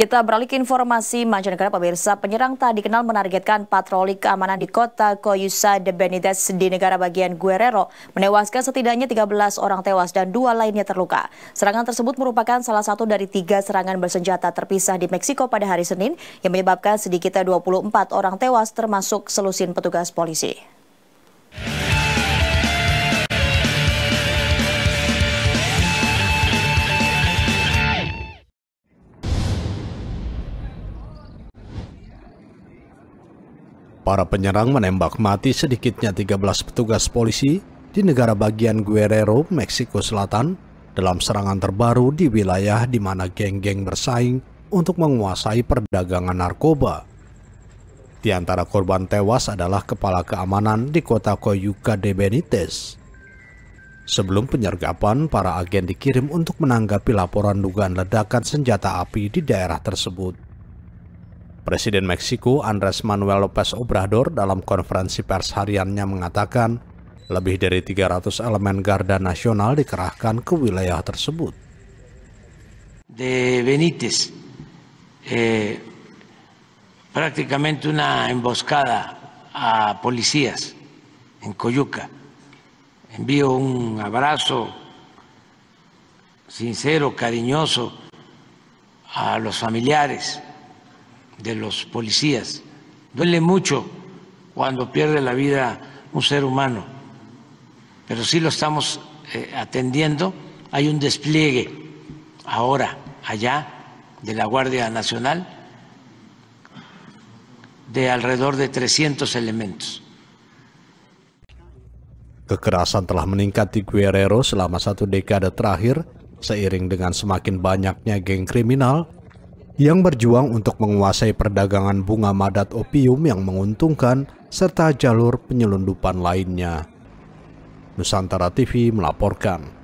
Kita beralih ke informasi mancanegara pemirsa. Penyerang tak dikenal menargetkan patroli keamanan di kota Coyusa de Benitez di negara bagian Guerrero menewaskan setidaknya 13 orang tewas dan dua lainnya terluka. Serangan tersebut merupakan salah satu dari tiga serangan bersenjata terpisah di Meksiko pada hari Senin yang menyebabkan sedikitnya 24 orang tewas termasuk selusin petugas polisi. Para penyerang menembak mati sedikitnya 13 petugas polisi di negara bagian Guerrero, Meksiko Selatan dalam serangan terbaru di wilayah di mana geng-geng bersaing untuk menguasai perdagangan narkoba. Di antara korban tewas adalah kepala keamanan di kota Coyuca de Benitez. Sebelum penyergapan, para agen dikirim untuk menanggapi laporan dugaan ledakan senjata api di daerah tersebut. Presiden Meksiko Andres Manuel López Obrador dalam konferensi pers hariannya mengatakan lebih dari 300 elemen Garda Nasional dikerahkan ke wilayah tersebut. De Benitez, eh, prácticamente una emboscada a policías en Coyuca. Envío un abrazo sincero, cariñoso a los familiares de los policías. Duele mucho cuando pierde la vida un ser humano, pero sí lo estamos eh, atendiendo. Hay un despliegue ahora allá de la Guardia Nacional de alrededor de 300 elementos. Kekerasan telah meningkat di Guerrero selama satu dekade terakhir seiring dengan semakin banyaknya geng kriminal yang berjuang untuk menguasai perdagangan bunga madat opium yang menguntungkan serta jalur penyelundupan lainnya. Nusantara TV melaporkan.